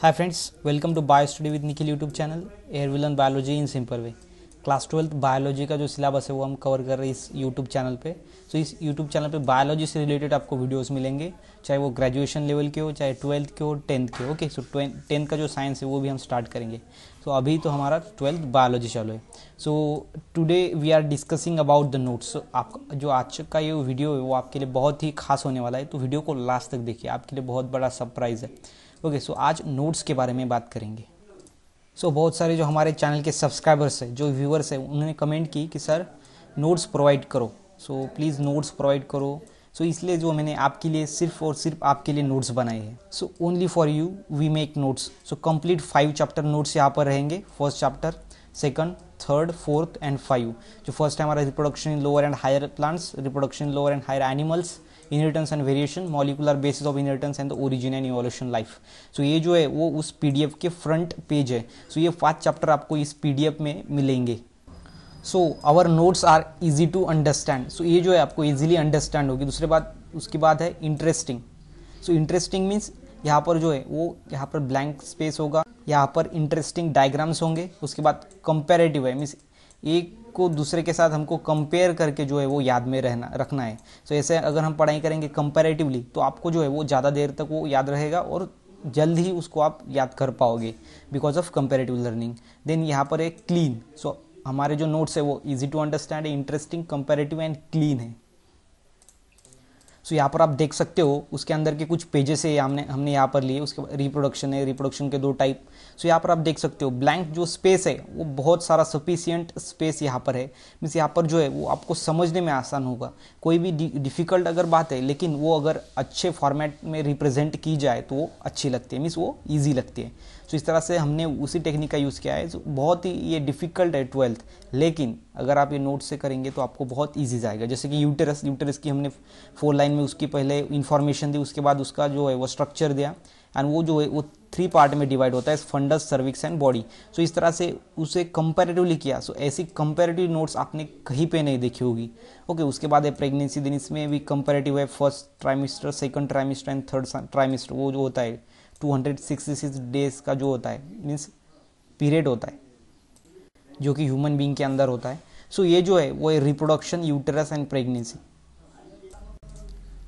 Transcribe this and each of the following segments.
hi friends welcome to bio study with Nikhil YouTube channel एयर विलन biology in simple way class twelfth biology का जो syllabus है वो हम कवर कर रहे हैं इस यूट्यूब चैनल पे सो so, इस यूट्यूब चैनल पे बायोलॉजी से रिलेटेड आपको वीडियोस मिलेंगे चाहे वो ग्रेजुएशन लेवल के हो चाहे ट्वेल्थ के हो टेंथ के ओके सो टेंथ का जो साइंस है वो भी हम स्टार्ट करेंगे सो so, अभी तो हमारा ट्वेल्थ बायोलॉजी चालू है so today we are discussing about the notes आप जो आज का ये वीडियो है वो आपके लिए बहुत ही खास होने वाला है तो वीडियो को लास्ट तक देखिए आपके लिए बहुत बड़ा सरप्राइज़ है ओके सो आज नोट्स के बारे में बात करेंगे सो so, बहुत सारे जो हमारे चैनल के सब्सक्राइबर्स हैं जो व्यूअर्स हैं उन्होंने कमेंट की कि सर नोट्स प्रोवाइड करो सो प्लीज़ नोट्स प्रोवाइड करो सो so, इसलिए जो मैंने आपके लिए सिर्फ और सिर्फ आपके लिए नोट्स बनाए हैं so only for you we make notes so complete five chapter notes यहाँ पर रहेंगे first chapter second third fourth and five जो फर्स्ट है हमारा reproduction in lower and higher plants reproduction lower and higher animals inheritance and variation molecular basis of inheritance and the origin and evolution life so ये जो है वो उस P के front page है सो so, ये पाँच चैप्टर आपको इस पी में मिलेंगे so our notes are easy to understand so ये जो है आपको इजीली अंडरस्टैंड होगी दूसरे बात उसके बाद है इंटरेस्टिंग सो इंटरेस्टिंग मीन्स यहाँ पर जो है वो यहाँ पर ब्लैंक स्पेस होगा यहाँ पर इंटरेस्टिंग डायग्राम्स होंगे उसके बाद कंपेरेटिव है मीन्स एक को दूसरे के साथ हमको कंपेयर करके जो है वो याद में रहना रखना है सो so, ऐसे अगर हम पढ़ाई करेंगे कंपेरेटिवली तो आपको जो है वो ज़्यादा देर तक वो याद रहेगा और जल्द ही उसको आप याद कर पाओगे because of comparative learning then यहाँ पर है क्लीन सो so, हमारे जो नोट्स है वो easy to understand interesting comparative and clean है सो यहाँ पर आप देख सकते हो उसके अंदर के कुछ पेजेस है हमने हमने यहाँ पर लिए उसके बाद रिप्रोडक्शन है रिप्रोडक्शन के दो टाइप सो यहाँ पर आप देख सकते हो ब्लैंक जो स्पेस है वो बहुत सारा सफिशियंट स्पेस यहाँ पर है मीन्स यहाँ पर जो है वो आपको समझने में आसान होगा कोई भी डिफ़िकल्ट अगर बात है लेकिन वो अगर अच्छे फॉर्मेट में रिप्रेजेंट की जाए तो वो अच्छी लगती है मीन्स वो ईजी लगती है सो तो इस तरह से हमने उसी टेक्निक का यूज़ किया है सो बहुत ही ये डिफ़िकल्ट है ट्वेल्थ लेकिन अगर आप ये नोट से करेंगे तो आपको बहुत ईजी जाएगा जैसे कि यूटेरस यूटेरस की हमने फोर लाइन में उसकी पहले इन्फॉर्मेशन दी उसके बाद उसका जो है वो स्ट्रक्चर दिया एंड वो जो है वो थ्री पार्ट में डिवाइड होता है fundus cervix and body so इस तरह से उसे कंपेरेटिवली किया सो so, ऐसी कंपेरेटिव नोट्स आपने कहीं पे नहीं देखी होगी ओके okay, उसके बाद है प्रेगनेंसी दिन इसमें भी कंपेरेटिव है first trimester second trimester and third trimester वो जो होता है 266 डेज का जो होता है मीन्स पीरियड होता है जो कि ह्यूमन बींग के अंदर होता है सो so, ये जो है वो रिप्रोडक्शन यूटेरस एंड प्रेगनेंसी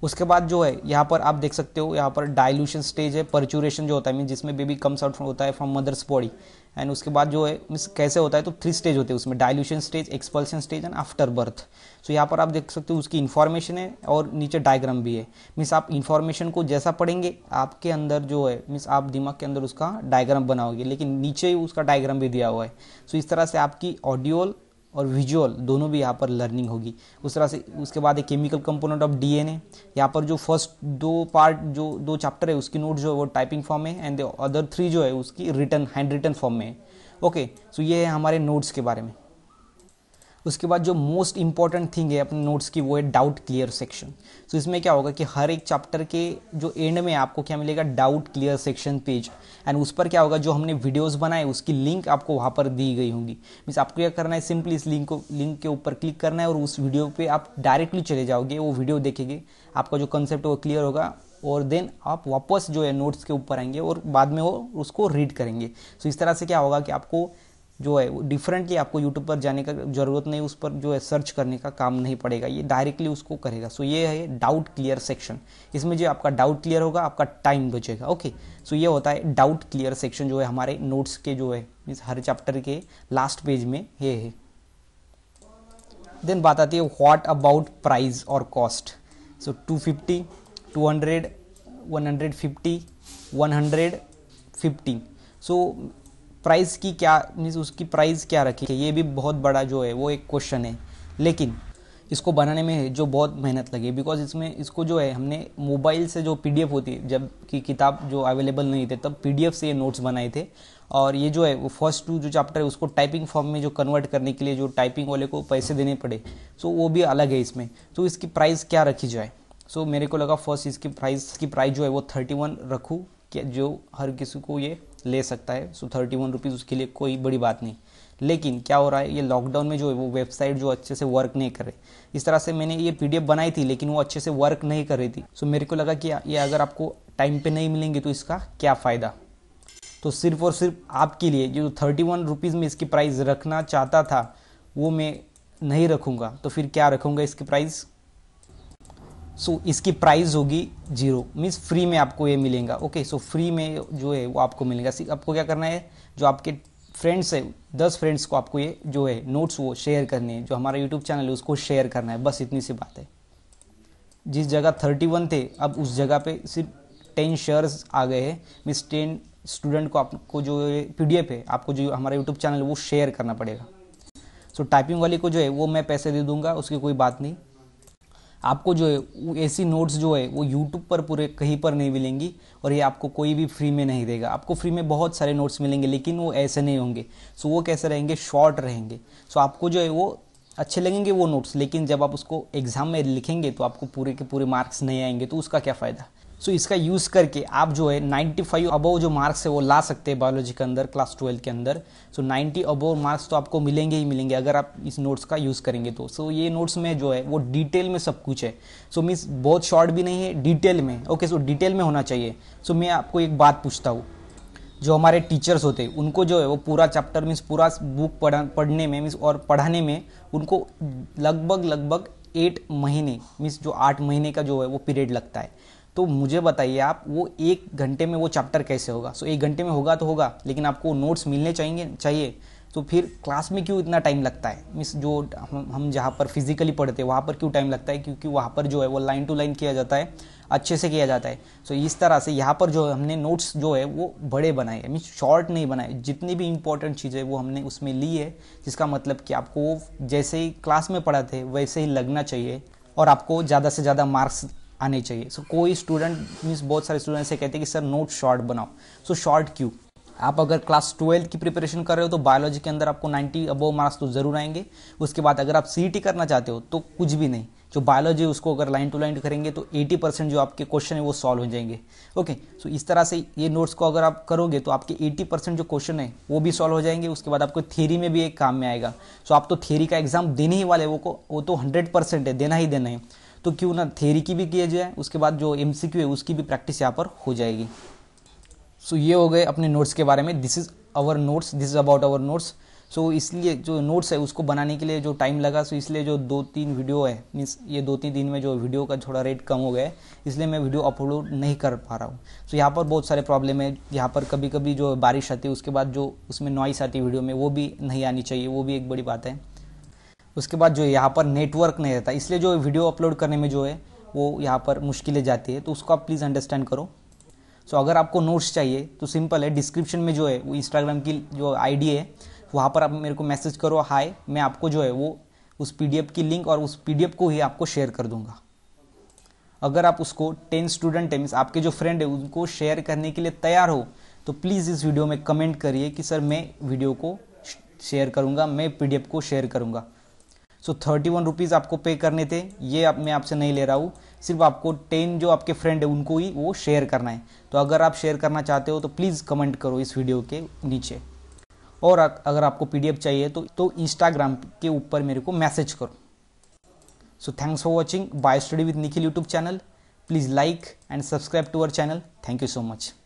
उसके बाद जो है यहाँ पर आप देख सकते हो यहाँ पर डायलूशन स्टेज है परचुरेशन जो होता है मीन जिसमें बेबी कम्स आउट होता है फ्रॉम मदर्स बॉडी एंड उसके बाद जो है मीन कैसे होता है तो थ्री स्टेज होते हैं उसमें dilation stage expulsion stage and after birth so यहाँ पर आप देख सकते हो उसकी इन्फॉर्मेशन है और नीचे डायग्राम भी है मीन्स आप इन्फॉर्मेशन को जैसा पढ़ेंगे आपके अंदर जो है मीन्स आप दिमाग के अंदर उसका डायग्राम बनाओगे लेकिन नीचे ही उसका डायग्राम भी दिया हुआ है सो so इस तरह से आपकी ऑडियोल और विजुअल दोनों भी यहाँ पर लर्निंग होगी उस तरह से उसके बाद एक केमिकल कंपोनेंट ऑफ डीएनए यहाँ पर जो फर्स्ट दो पार्ट जो दो चैप्टर है उसकी नोट जो है वो टाइपिंग फॉर्म में एंड अदर थ्री जो है उसकी रिटर्न हैंड रिटर्न फॉर्म में है ओके सो ये है हमारे नोट्स के बारे में उसके बाद जो मोस्ट इंपॉर्टेंट थिंग है अपने नोट्स की वो है डाउट क्लियर सेक्शन सो इसमें क्या होगा कि हर एक चैप्टर के जो एंड में आपको क्या मिलेगा doubt clear section page and उस पर क्या होगा जो हमने वीडियोस बनाए उसकी लिंक आपको वहाँ पर दी गई होंगी मीन्स आपको क्या करना है सिंपली इस लिंक को लिंक के ऊपर क्लिक करना है और उस वीडियो पर आप डायरेक्टली चले जाओगे वो वीडियो देखेंगे आपका जो कंसेप्ट है वो क्लियर होगा और देन आप वापस जो है नोट्स के ऊपर आएंगे और बाद में वो उसको रीड करेंगे सो so, इस तरह से क्या होगा कि आपको जो है वो डिफरेंटली आपको यूट्यूब पर जाने का ज़रूरत नहीं उस पर जो है सर्च करने का काम नहीं पड़ेगा ये डायरेक्टली उसको करेगा सो so, ये है डाउट क्लियर सेक्शन इसमें जो आपका डाउट क्लियर होगा आपका टाइम बचेगा ओके सो ये होता है डाउट क्लियर सेक्शन जो है हमारे नोट्स के जो है मीन्स हर चैप्टर के लास्ट पेज में ये है देन बात आती है व्हाट अबाउट प्राइस और cost so two fifty two hundred one hundred fifty one hundred fifty so price की क्या मीन्स उसकी प्राइस क्या रखी है ये भी बहुत बड़ा जो है वो एक क्वेश्चन है लेकिन इसको बनाने में जो बहुत मेहनत लगी बिकॉज इसमें इसको जो है हमने मोबाइल से जो पी होती है जब कि किताब जो अवेलेबल नहीं थे तब पी से ये नोट्स बनाए थे और ये जो है वो फर्स्ट टू जो चैप्टर है उसको टाइपिंग फॉर्म में जो कन्वर्ट करने के लिए जो टाइपिंग वाले को पैसे देने पड़े सो वो भी अलग है इसमें तो इसकी प्राइस क्या रखी जाए सो मेरे को लगा फर्स्ट इसकी प्राइस की प्राइस जो है वो थर्टी वन रखूँ कि जो हर किसी को ये ले सकता है सो थर्टी वन रुपीज़ उसके लिए कोई बड़ी बात नहीं लेकिन क्या हो रहा है ये लॉकडाउन में जो है वो वेबसाइट जो अच्छे से वर्क नहीं कर रहे इस तरह से मैंने ये पी बनाई थी लेकिन वो अच्छे से वर्क नहीं कर रही थी सो मेरे को लगा कि ये अगर आपको टाइम पे नहीं मिलेंगे तो इसका क्या फ़ायदा तो सिर्फ और सिर्फ आपके लिए जो थर्टी वन रुपीज़ में इसकी प्राइस रखना चाहता था वो मैं नहीं रखूँगा तो फिर क्या रखूँगा इसकी प्राइस सो so, इसकी प्राइस होगी जीरो मीन्स फ्री में आपको ये मिलेगा ओके सो फ्री में जो है वो आपको मिलेगा आपको क्या करना है जो आपके फ्रेंड्स है दस फ्रेंड्स को आपको ये जो है नोट्स वो शेयर करने हैं जो हमारा यूट्यूब चैनल है उसको शेयर करना है बस इतनी सी बात है जिस जगह थर्टी वन थे अब उस जगह पे सिर्फ टेन शेयर्स आ गए हैं मीन्स टेन स्टूडेंट को आपको जो पी डी एफ है आपको जो हमारा यूट्यूब चैनल है वो शेयर करना पड़ेगा सो so, टाइपिंग वाले को जो है वो मैं पैसे दे दूंगा उसकी कोई बात नहीं आपको जो है ऐसी नोट्स जो है वो यूट्यूब पर पूरे कहीं पर नहीं मिलेंगी और ये आपको कोई भी फ्री में नहीं देगा आपको फ्री में बहुत सारे नोट्स मिलेंगे लेकिन वो ऐसे नहीं होंगे सो वो कैसे रहेंगे शॉर्ट रहेंगे सो आपको जो है वो अच्छे लगेंगे वो नोट्स लेकिन जब आप उसको एग्ज़ाम में लिखेंगे तो आपको पूरे के पूरे मार्क्स नहीं आएंगे तो उसका क्या फ़ायदा सो इसका यूज करके आप जो है नाइन्टी फाइव अबोव जो मार्क्स है वो ला सकते हैं बायोलॉजी के अंदर क्लास ट्वेल्व के अंदर सो नाइन्टी अबोव मार्क्स तो आपको मिलेंगे ही मिलेंगे अगर आप इस नोट्स का यूज़ करेंगे तो सो so, ये नोट्स में जो है वो डिटेल में सब कुछ है सो so, मीन्स बहुत शॉर्ट भी नहीं है डिटेल में ओके सो डिटेल में होना चाहिए सो so, मैं आपको एक बात पूछता हूँ जो हमारे टीचर्स होते हैं उनको जो है वो पूरा चैप्टर मीन्स पूरा बुक पढ़ा पढ़ने में मीन्स और पढ़ाने में उनको लगभग लगभग एट महीने मीन्स जो आठ महीने का जो है वो पीरियड लगता है तो मुझे बताइए आप वो एक घंटे में वो चैप्टर कैसे होगा सो so, एक घंटे में होगा तो होगा लेकिन आपको नोट्स मिलने चाहिए चाहिए तो फिर क्लास में क्यों इतना टाइम लगता है मिस जो हम हम जहाँ पर फिजिकली पढ़ते हैं वहाँ पर क्यों टाइम लगता है क्योंकि वहाँ पर जो है वो लाइन टू लाइन किया जाता है अच्छे से किया जाता है सो so, इस तरह से यहाँ पर जो हमने नोट्स जो है वो बड़े बनाए मीन्स शॉर्ट नहीं बनाए जितनी भी इंपॉर्टेंट चीज़ें वो हमने उसमें ली है जिसका मतलब कि आपको जैसे ही क्लास में पढ़ाते वैसे ही लगना चाहिए और आपको ज़्यादा से ज़्यादा मार्क्स आने चाहिए सो so, कोई स्टूडेंट मीन्स बहुत सारे स्टूडेंट से कहते हैं कि सर नोट शॉर्ट बनाओ सो शॉर्ट क्यों आप अगर क्लास ट्वेल्थ की प्रिपरेशन कर रहे हो तो बायोलॉजी के अंदर आपको 90 अबोव मार्क्स तो जरूर आएंगे उसके बाद अगर आप सी e करना चाहते हो तो कुछ भी नहीं जो बायोलॉजी उसको अगर लाइन टू लाइन करेंगे तो 80 परसेंट जो आपके क्वेश्चन है वो सॉल्व हो जाएंगे ओके सो इस तरह से ये नोट्स को अगर आप करोगे तो आपके 80 परसेंट जो क्वेश्चन है वो भी सॉल्व हो जाएंगे उसके बाद आपको थेरी में भी एक काम में आएगा सो आप तो थेरी का एग्जाम देने ही वाले वो को वो तो हंड्रेड परसेंट है देना ही देना है तो क्यों ना थेरी की भी किया जाए उसके बाद जो एम है उसकी भी प्रैक्टिस यहाँ पर हो जाएगी सो so, ये हो गए अपने नोट्स के बारे में this is our notes this is about our notes so इसलिए जो नोट्स है उसको बनाने के लिए जो टाइम लगा सो so इसलिए जो दो तीन वीडियो है मीन्स ये दो तीन दिन में जो वीडियो का थोड़ा रेट कम हो गया है इसलिए मैं वीडियो अपलोड नहीं कर पा रहा हूँ सो so यहाँ पर बहुत सारे प्रॉब्लम है यहाँ पर कभी कभी जो बारिश आती है उसके बाद जो उसमें नॉइस आती है वीडियो में वो भी नहीं आनी चाहिए वो भी एक बड़ी बात है उसके बाद जो यहाँ पर नेटवर्क नहीं रहता इसलिए जो वीडियो अपलोड करने में जो है वो यहाँ पर मुश्किलें जाती है तो उसको आप प्लीज़ अंडरस्टैंड करो सो so, अगर आपको नोट्स चाहिए तो सिंपल है डिस्क्रिप्शन में जो है वो इंस्टाग्राम की जो आईडी है वहाँ पर आप मेरे को मैसेज करो हाय मैं आपको जो है वो उस पी की लिंक और उस पी को ही आपको शेयर कर दूंगा अगर आप उसको टेन स्टूडेंट है मीन आपके जो फ्रेंड है उनको शेयर करने के लिए तैयार हो तो प्लीज़ इस वीडियो में कमेंट करिए कि सर मैं वीडियो को शेयर करूँगा मैं पी को शेयर करूँगा सो थर्टी वन रुपीज़ आपको पे करने थे ये आप मैं आपसे नहीं ले रहा हूँ सिर्फ आपको टेन जो आपके फ्रेंड है उनको ही वो शेयर करना है तो अगर आप शेयर करना चाहते हो तो प्लीज़ कमेंट करो इस वीडियो के नीचे और अगर आपको पी चाहिए तो तो इंस्टाग्राम के ऊपर मेरे को मैसेज करो so thanks for watching bye study with Nikhil YouTube channel please like and subscribe to our channel thank you so much